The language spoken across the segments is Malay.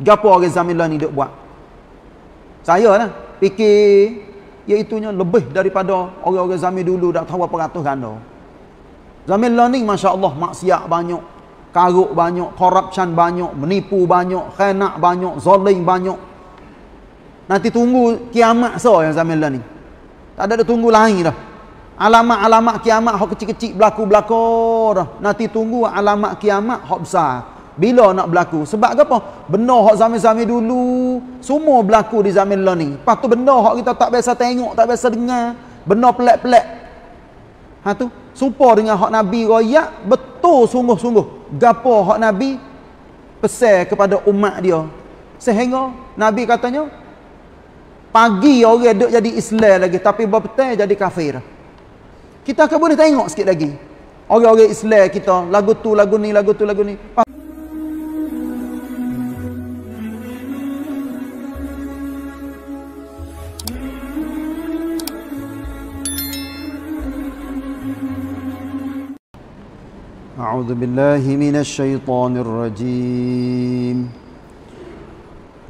Gapo orang zaman lah ni duk buat? Saya lah. Fikir iaitunya lebih daripada orang-orang zaman dulu dah tahu apa ratus ganda. Zaman lah ni Masya Allah maksiat banyak. Karuk banyak. Corruption banyak. Menipu banyak. Khenak banyak. Zoling banyak. Nanti tunggu kiamat so yang zaman lah ni. Tak ada, ada tunggu lain dah. Alamat-alamat kiamat hok kecil-kecil berlaku-berlaku dah. Nanti tunggu alamat kiamat hok besar bila nak berlaku sebab apa benar hak zaman-zaman dulu semua berlaku di zaman lah ni lepas tu benar hak kita tak biasa tengok tak biasa dengar benar pelak-pelak ha tu supaya dengan hak nabi royak betul sungguh-sungguh gapo hak nabi pesan kepada umat dia sehingga nabi katanya pagi orang duk jadi Islam lagi tapi bab berpetai jadi kafir kita akan boleh tengok sikit lagi orang-orang Islam kita lagu tu lagu ni lagu tu lagu ni أعوذ بالله من الشيطان الرجيم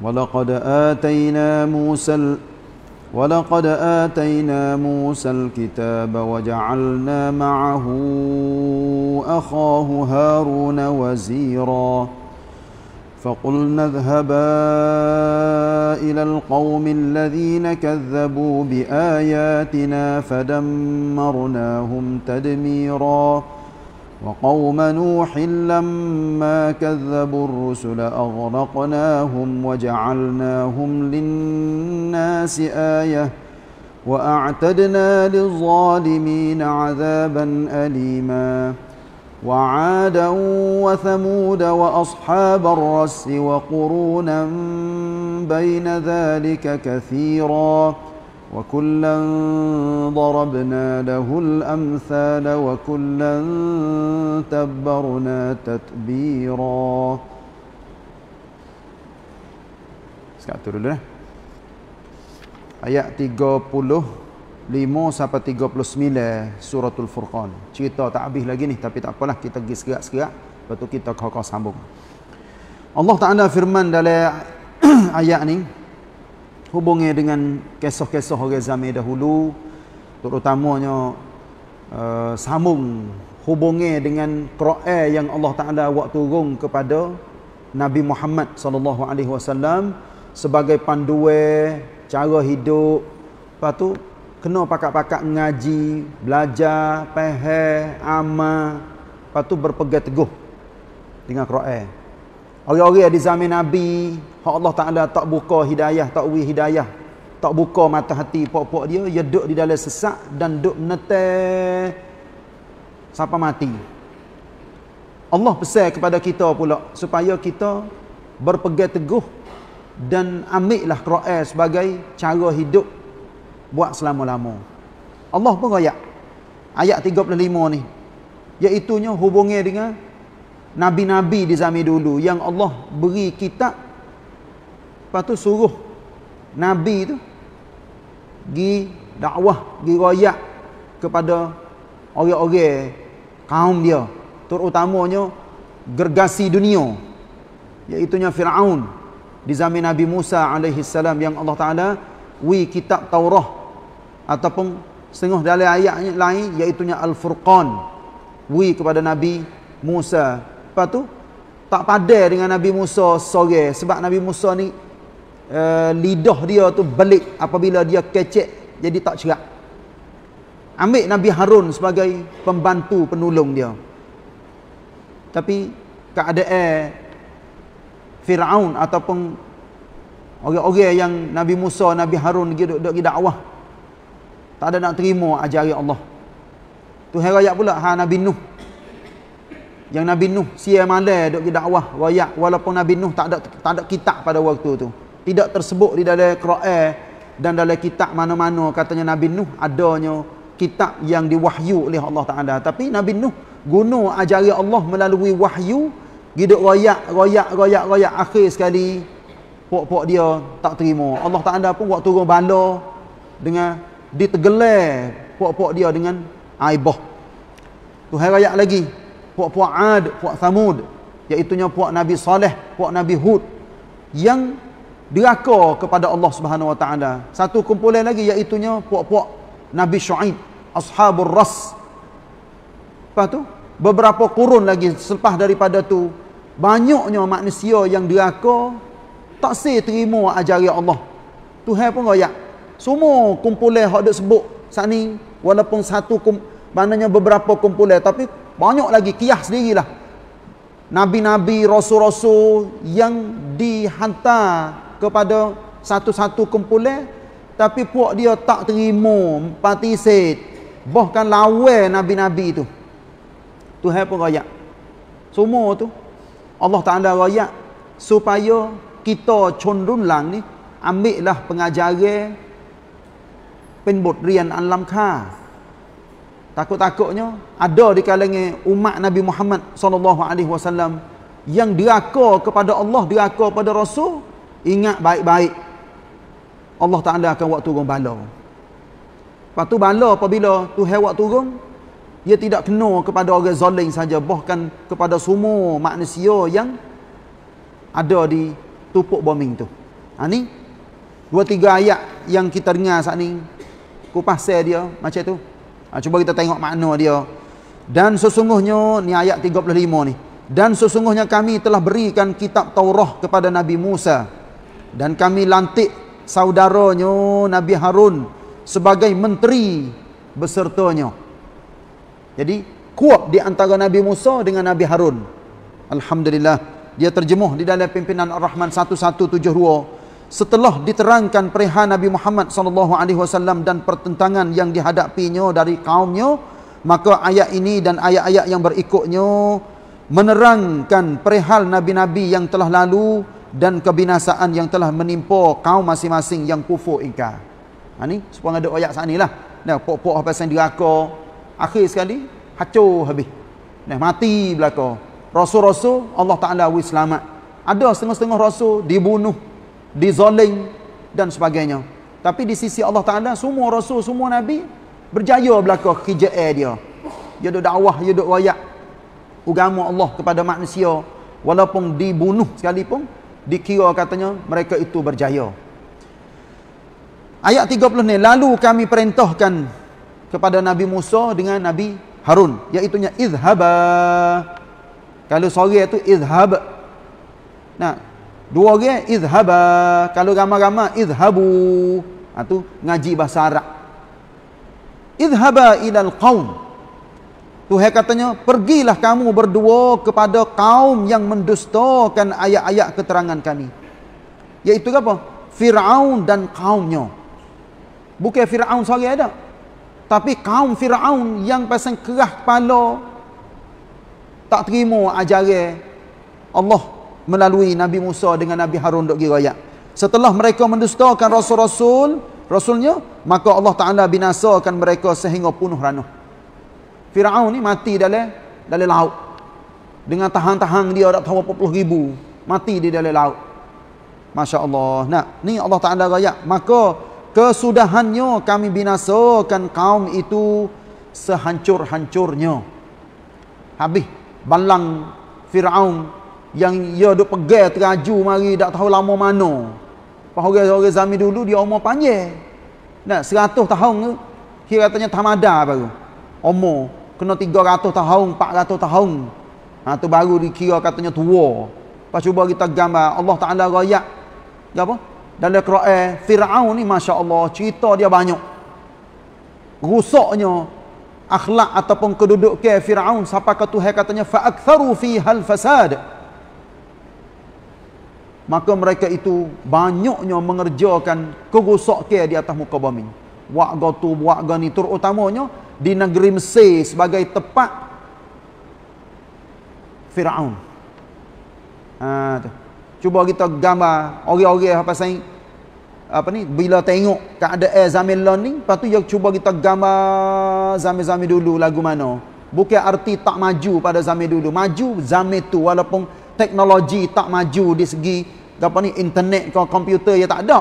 ولقد آتينا موسى ال... ولقد آتينا موسى الكتاب وجعلنا معه أخاه هارون وزيرا فقلنا اذهبا إلى القوم الذين كذبوا بآياتنا فدمرناهم تدميراً وقوم نوح لما كذبوا الرسل اغرقناهم وجعلناهم للناس ايه واعتدنا للظالمين عذابا اليما وعادا وثمود واصحاب الرس وقرونا بين ذلك كثيرا وكلا ضربنا له الامثال وكلا تبرنا تتبيرا Satu dulu eh. Ayat 35 sampai 39 Suratul Furqan. Cerita tak habis lagi ni tapi tak apalah kita pergi segak-segak lepas tu kita kau-kau sambung. Allah Taala firman dalam ayat ni hubungi dengan kisah-kisah orang zaman dahulu terutamanya uh, sambung hubungi dengan Quran yang Allah Taala waktu turun kepada Nabi Muhammad sallallahu alaihi wasallam sebagai panduan cara hidup lepas tu kena pakak-pakak ngaji belajar pehe, amal lepas tu berpegang teguh dengan Quran Orang-orang di zaman Nabi, Allah Ta'ala tak buka hidayah, tak uwi hidayah. Tak buka mata hati pokok-pok dia, dia duduk di dalam sesak dan duduk menetek siapa mati. Allah pesan kepada kita pula supaya kita berpegang teguh dan ambillah Quran sebagai cara hidup buat selama-lama. Allah pun ayat. Ayat 35 ni. Iaitunya hubungnya dengan nabi-nabi di zaman dulu yang Allah beri kitab lepas tu suruh nabi tu gi dakwah gi royak kepada orang-orang kaum dia terutamanya gergasi dunia iaitu Firaun di zaman Nabi Musa alaihi salam yang Allah Taala wi kitab Taurah ataupun setengah dalam ayat lain iaitu Al-Furqan wi kepada Nabi Musa Lepas tu tak padai dengan Nabi Musa sore sebab Nabi Musa ni uh, lidah dia tu belik apabila dia kecek jadi tak cerak. Ambil Nabi Harun sebagai pembantu penolong dia. Tapi keadaan Firaun ataupun orang-orang yang Nabi Musa, Nabi Harun duduk-duduk di dakwah tak ada nak terima ajaran Allah. Tu hari raya pula ha Nabi Nuh yang Nabi Nuh siya malai dok pergi dakwah wayak walaupun Nabi Nuh tak ada tak ada kitab pada waktu tu tidak tersebut di dalam Quran dan dalam kitab mana-mana katanya Nabi Nuh adanya kitab yang diwahyu oleh Allah Taala tapi Nabi Nuh guna ajaran Allah melalui wahyu giduk wayak wayak wayak wayak akhir sekali puak-puak dia tak terima Allah Taala pun buat turun bala dengan ditergelar puak-puak dia dengan aibah tu hari lagi puak-puak Ad, puak Thamud, iaitunya puak Nabi Saleh, puak Nabi Hud yang diraka kepada Allah Subhanahu Wa Taala. Satu kumpulan lagi iaitunya puak-puak Nabi Syuaib, Ashabul Ras. Apa tu? Beberapa kurun lagi selepas daripada tu, banyaknya manusia yang diraka tak sih terima ajaran Allah. Tuhan pun royak. Semua kumpulan hak sebut sat ni walaupun satu kumpulan maknanya beberapa kumpulan tapi banyak lagi kiyah sendirilah nabi-nabi rasul-rasul yang dihantar kepada satu-satu kumpulan tapi puak dia tak terima patisit bahkan lawan nabi-nabi itu Tuhan pun royak semua tu Allah Taala royak supaya kita condong lang ni ambillah pengajaran penbot rian alam kha takut-takutnya ada di kalangan umat Nabi Muhammad sallallahu alaihi wasallam yang diraka kepada Allah diraka kepada rasul ingat baik-baik Allah Taala akan buat turun bala. Lepas tu bala apabila tu hewat turun dia tidak kena kepada orang zalim saja bahkan kepada semua manusia yang ada di tupuk bombing tu. Ha ni dua tiga ayat yang kita dengar saat ni kupas dia macam tu. Ha, cuba kita tengok makna dia. Dan sesungguhnya, ni ayat 35 ni. Dan sesungguhnya kami telah berikan kitab Taurah kepada Nabi Musa. Dan kami lantik saudaranya Nabi Harun sebagai menteri besertanya. Jadi, kuat di antara Nabi Musa dengan Nabi Harun. Alhamdulillah. Dia terjemuh di dalam pimpinan Ar-Rahman 1172 setelah diterangkan perihal Nabi Muhammad sallallahu alaihi wasallam dan pertentangan yang dihadapinya dari kaumnya maka ayat ini dan ayat-ayat yang berikutnya menerangkan perihal nabi-nabi yang telah lalu dan kebinasaan yang telah menimpa kaum masing-masing yang kufur ingkar. Ha ni sepang ada ayat sanilah. Dah pok pokok apa sang diraka akhir sekali hancur habis. Nah, mati belaka. Rasul-rasul Allah Taala wis selamat. Ada setengah-setengah rasul dibunuh dizoling dan sebagainya. Tapi di sisi Allah Ta'ala, semua Rasul, semua Nabi berjaya belaka kerjaan dia. Dia duduk da'wah, dia duduk wayak. Ugama Allah kepada manusia, walaupun dibunuh sekalipun, dikira katanya mereka itu berjaya. Ayat 30 ni, lalu kami perintahkan kepada Nabi Musa dengan Nabi Harun. Iaitunya, izhaba. Kalau sore itu, izhab. Nah, Dua orang izhaba, kalau ramai-ramai izhabu. Ha tu ngaji bahasa Arab. Izhaba ila al tu Tuhan katanya, "Pergilah kamu berdua kepada kaum yang mendustakan ayat-ayat keterangan kami." Yaitu apa? Firaun dan kaumnya. Bukan Firaun sahaja ada. Tapi kaum Firaun yang pasang kerah kepala tak terima ajaran Allah melalui Nabi Musa dengan Nabi Harun dok pergi royak. Setelah mereka mendustakan rasul-rasul, rasulnya, maka Allah Taala binasakan mereka sehingga penuh ranuh. Firaun ni mati dalam dalam laut. Dengan tahan-tahan dia dak tahu puluh ribu, mati di dalam laut. Masya-Allah. Nah, ni Allah Taala royak, maka kesudahannya kami binasakan kaum itu sehancur-hancurnya. Habis balang Firaun yang dia duk pegel teraju mari tak tahu lama mana. Pas orang-orang zaman dulu dia umur panjang. Nah, 100 tahun ke katanya tamada baru. Umur kena 300 tahun, 400 tahun. Ha tu baru dikira katanya tua. Pas cuba kita gambar Allah Taala royak. Ya apa? Dalam Quran Firaun ni masya-Allah cerita dia banyak. Rusaknya akhlak ataupun kedudukan ke Firaun sampai ke Tuhan katanya fa aktharu fihal fasad maka mereka itu banyaknya mengerjakan kerosakan di atas muka bumi. Wa'ga tu wa'ga terutamanya di negeri Mesir sebagai tempat Firaun. Ha, Cuba kita gambar orang-orang apa sahih apa ni bila tengok keadaan zaman lon ni lepas tu ya cuba kita gambar zaman-zaman dulu lagu mana bukan arti tak maju pada zaman dulu maju zaman tu walaupun teknologi tak maju di segi apa ni internet ke komputer yang tak ada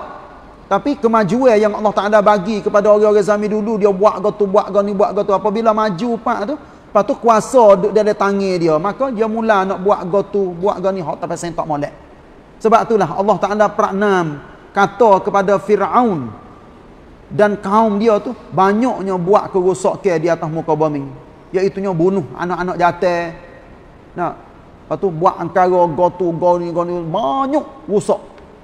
tapi kemajuan yang Allah Taala bagi kepada orang-orang zaman dulu dia buat ke tu buat ke ni buat ke tu apabila maju pak tu lepas tu kuasa duduk dari tangan dia maka dia mula nak buat ke tu buat ke ni hak tak pasal tak molek sebab itulah Allah Taala praknam kata kepada Firaun dan kaum dia tu banyaknya buat kerosakan di atas muka bumi iaitu nya bunuh anak-anak jatah nak Lepas tu buat angkara go tu go ni go ni banyak rusak.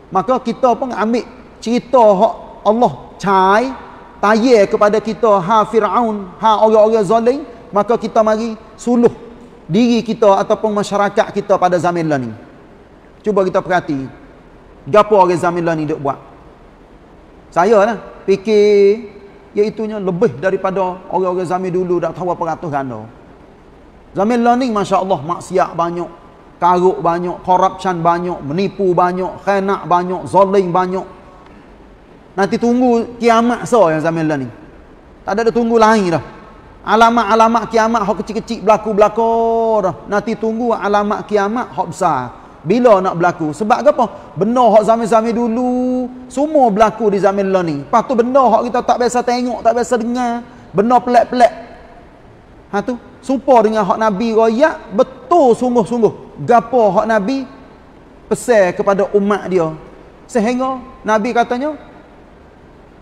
Maka kita pun ambil cerita hak Allah cai tayy kepada kita ha Firaun, ha orang-orang zalim, maka kita mari suluh diri kita ataupun masyarakat kita pada zaman lah ni. Cuba kita perhati. Gapo orang zaman lah ni duk buat? Saya lah fikir iaitunya lebih daripada orang-orang zaman dulu dah tahu apa ratus ganda. No. Zaman lah ni Masya Allah maksiat banyak Karuk banyak Corruption banyak Menipu banyak Khenak banyak Zoling banyak Nanti tunggu kiamat so yang zaman lah ni Tak ada dia tunggu lain dah Alamat-alamat kiamat Hak kecil-kecil berlaku-berlaku dah Nanti tunggu alamat kiamat Hak besar Bila nak berlaku Sebab apa? Benda hak zaman-zaman dulu Semua berlaku di zaman lah ni Lepas tu benda hak kita tak biasa tengok Tak biasa dengar Benda pelik-pelik Ha tu? Supa dengan hak Nabi raya betul sungguh-sungguh. Gapo hak Nabi pesan kepada umat dia. Sehingga Nabi katanya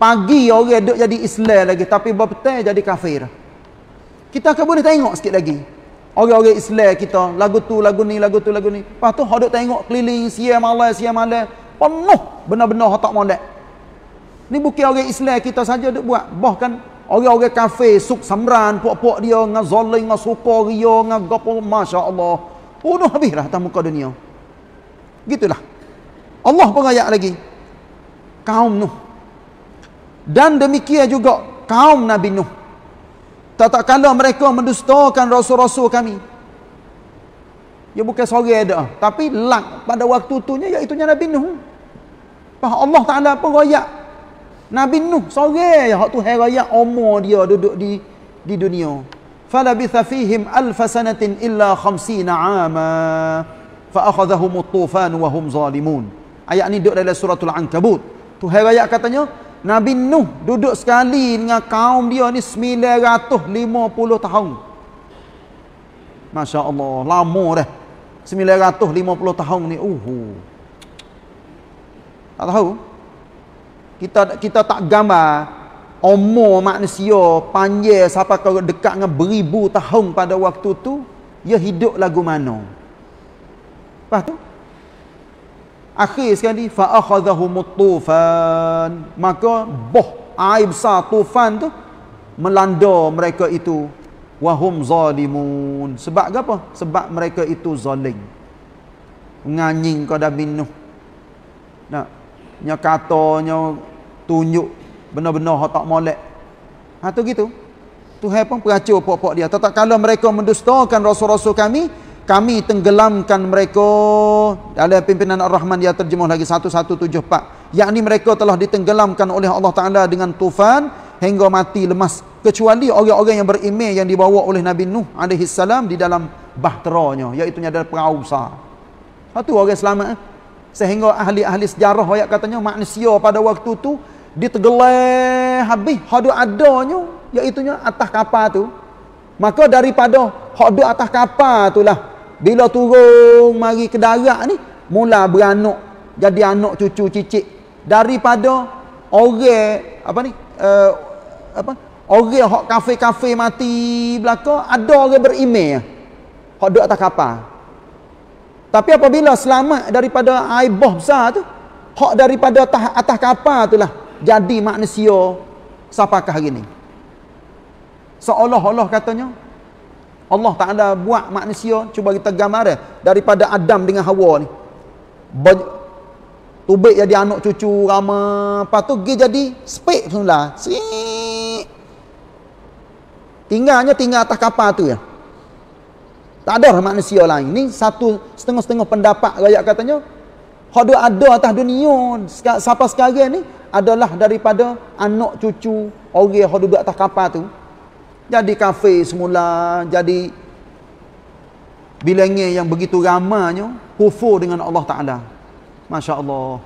pagi orang duk jadi Islam lagi tapi bab berpetai jadi kafir. Kita akan boleh tengok sikit lagi. Orang-orang Islam kita lagu tu lagu ni lagu tu lagu ni. Lepas tu hak tengok keliling siang malam siang malam penuh benar-benar hak tak molek. Ni bukan orang Islam kita saja duk buat. Bahkan Orang-orang kafe, suk samran puak-puak dia dengan zalim dengan suka ria dengan gapo masya-Allah. Bunuh habis dah atas muka dunia. Gitulah. Allah pun ayat lagi. Kaum Nuh. Dan demikian juga kaum Nabi Nuh. Tak kala mereka mendustakan rasul-rasul kami. Ya bukan sore ada. Tapi lak pada waktu ya itunya Nabi Nuh. Allah Ta'ala pun ayat. Nabi Nuh sorang ya hak tu hari raya umur dia duduk di di dunia. Fala bi safihim alf sanatin illa 50 ama fa akhadhahum at-tufan wa hum zalimun. Ayat ni duduk dalam suratul Ankabut. Tu hari raya katanya Nabi Nuh duduk sekali dengan kaum dia ni 950 tahun. Masya Allah, lama dah. 950 tahun ni. Uhu. Tak tahu? kita kita tak gambar umur manusia panjang siapa kau dekat dengan beribu tahun pada waktu tu ia hidup lagu mana apa tu akhir sekali fa akhadhahumut tufan maka boh aib besar tufan tu melanda mereka itu wahum zalimun sebab apa sebab mereka itu zalim nganying kau dah minuh nak nya katonyo tunjuk benar-benar hak tak molek. Ha tu gitu. Tuhan pun peracau pokok-pokok dia. Tetap kalau mereka mendustakan rasul-rasul kami, kami tenggelamkan mereka dalam pimpinan Ar-Rahman dia terjemah lagi 1174. Yakni mereka telah ditenggelamkan oleh Allah Taala dengan tufan hingga mati lemas kecuali orang-orang yang berimej yang dibawa oleh Nabi Nuh alaihi salam di dalam bahteranya iaitu nya adalah perahu besar. Satu ha, orang selamat eh? sehingga ahli-ahli sejarah ayat katanya manusia pada waktu tu ditegelah habis hodo adanya ya iaitu atas kapal tu maka daripada hodo atas kapal itulah bila turun mari ke darat ni mula beranak jadi anak cucu cicit daripada orang apa ni uh, apa orang hok kafe-kafe mati belaka ada orang berimeh ya, hok duduk atas kapal tapi apabila selamat daripada air besar tu hok daripada atas, atas kapal itulah jadi manusia siapakah hari ini? Seolah-olah katanya, Allah tak ada buat manusia, cuba kita gambar dia, daripada Adam dengan Hawa ni. Tubik jadi anak cucu, ramah, lepas tu pergi jadi spek semula. Serik. Tinggalnya tinggal atas kapal tu ya. Tak ada manusia lain. Ini satu setengah-setengah pendapat rakyat katanya. Hak ada atas dunia siapa sekarang ni adalah daripada anak cucu orang yang duduk atas kapal tu jadi kafe semula jadi bilangnya yang begitu ramanya kufur dengan Allah Ta'ala Masya Allah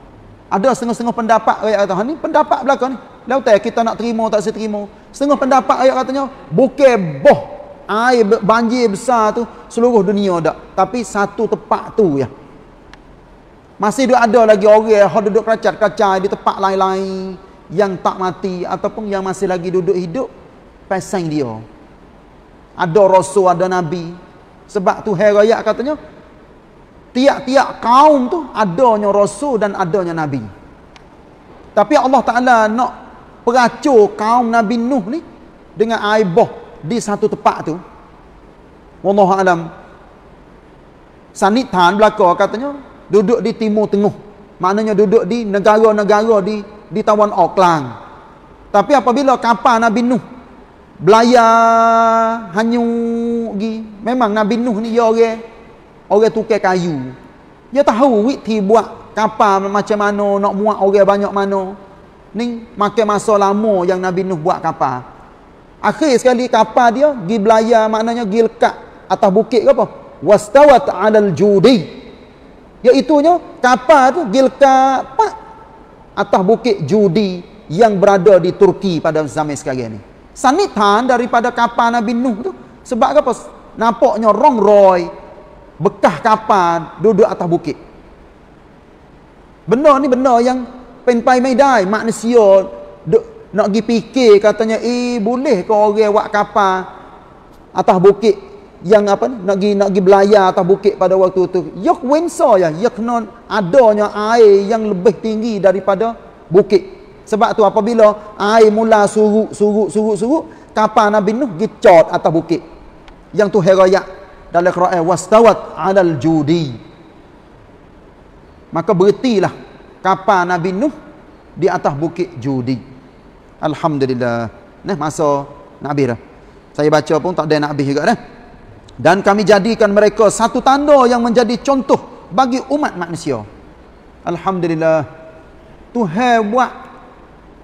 ada setengah-setengah pendapat rakyat kata ha, ni pendapat belakang ni lautai kita nak terima tak saya terima setengah pendapat rakyat katanya bukan boh air banjir besar tu seluruh dunia tak tapi satu tempat tu ya masih duduk ada lagi orang yang duduk kacat keracat di tempat lain-lain yang tak mati ataupun yang masih lagi duduk hidup, pesaing dia. Ada Rasul, ada Nabi. Sebab tu herayat katanya, tiap-tiap kaum tu adanya Rasul dan adanya Nabi. Tapi Allah Ta'ala nak peracur kaum Nabi Nuh ni dengan aibah di satu tempat tu. alam. Sanitan belakang katanya, duduk di timur tengah maknanya duduk di negara-negara di di tawan Oklang. tapi apabila kapal Nabi Nuh belayar hanyu gi memang Nabi Nuh ni dia orang orang tukar kayu dia tahu witi buat kapal macam mana nak muat orang banyak mana ni makan masa lama yang Nabi Nuh buat kapal akhir sekali kapal dia gi belayar maknanya gi lekat atas bukit ke apa wastawat 'alal judi Iaitunya kapal tu Gilka Pak atas bukit judi yang berada di Turki pada zaman sekarang ini. Sanitan daripada kapal Nabi Nuh tu sebab apa? Nampaknya Rong Roy bekah kapal duduk atas bukit. benar ni benar yang penpai medai manusia duk, nak pergi fikir katanya eh boleh ke orang buat kapal atas bukit yang apa nak gi nak gi belayar atas bukit pada waktu tu yok wenso ya yok non adanya air yang lebih tinggi daripada bukit sebab tu apabila air mula surut surut surut surut kapal nabi nuh gi cot atas bukit yang tu heroyak dalam Quran eh, wastawat alal judi maka bertilah kapal nabi nuh di atas bukit judi alhamdulillah nah masa nabi dah saya baca pun tak ada nabi juga dah dan kami jadikan mereka satu tanda yang menjadi contoh bagi umat manusia. Alhamdulillah. Tuhan buat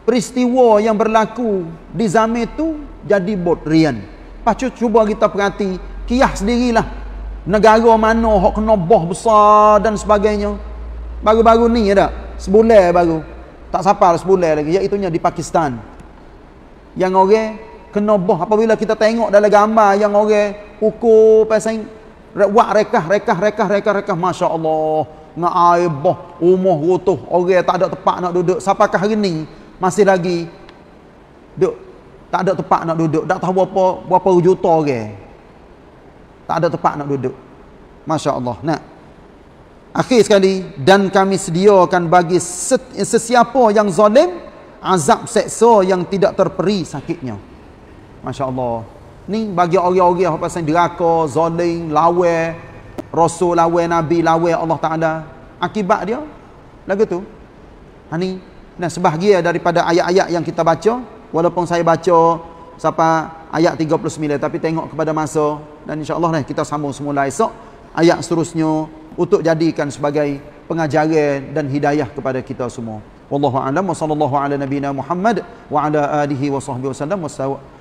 peristiwa yang berlaku di zaman itu jadi botrian. Lepas tu cuba kita perhati, kiah sendirilah. Negara mana yang kena boh besar dan sebagainya. Baru-baru ni ada. Sebulan baru. Tak sapar sebulan lagi. Iaitunya di Pakistan. Yang orang kena boh apabila kita tengok dalam gambar yang orang ukur pasang buat rekah rekah rekah rekah rekah masya-Allah nak air boh umur rutuh orang tak ada tempat nak duduk sampai hari ni masih lagi duk tak ada tempat nak duduk tak tahu apa berapa juta orang tak ada tempat nak duduk masya-Allah nak akhir sekali dan kami sediakan bagi sesiapa yang zalim azab seksa yang tidak terperi sakitnya Masya Allah Ni bagi orang-orang apa pasal deraka, zolim, lawe Rasul lawe, Nabi lawe, Allah Ta'ala Akibat dia Lagi tu Ha ni Nah sebahagia daripada ayat-ayat yang kita baca Walaupun saya baca Sapa ayat 39 Tapi tengok kepada masa Dan insya Allah lah kita sambung semula esok Ayat seterusnya Untuk jadikan sebagai pengajaran dan hidayah kepada kita semua Wallahu a'lam wa sallallahu ala nabiyyina Muhammad wa ala alihi wa sahbihi wasallam wassalamu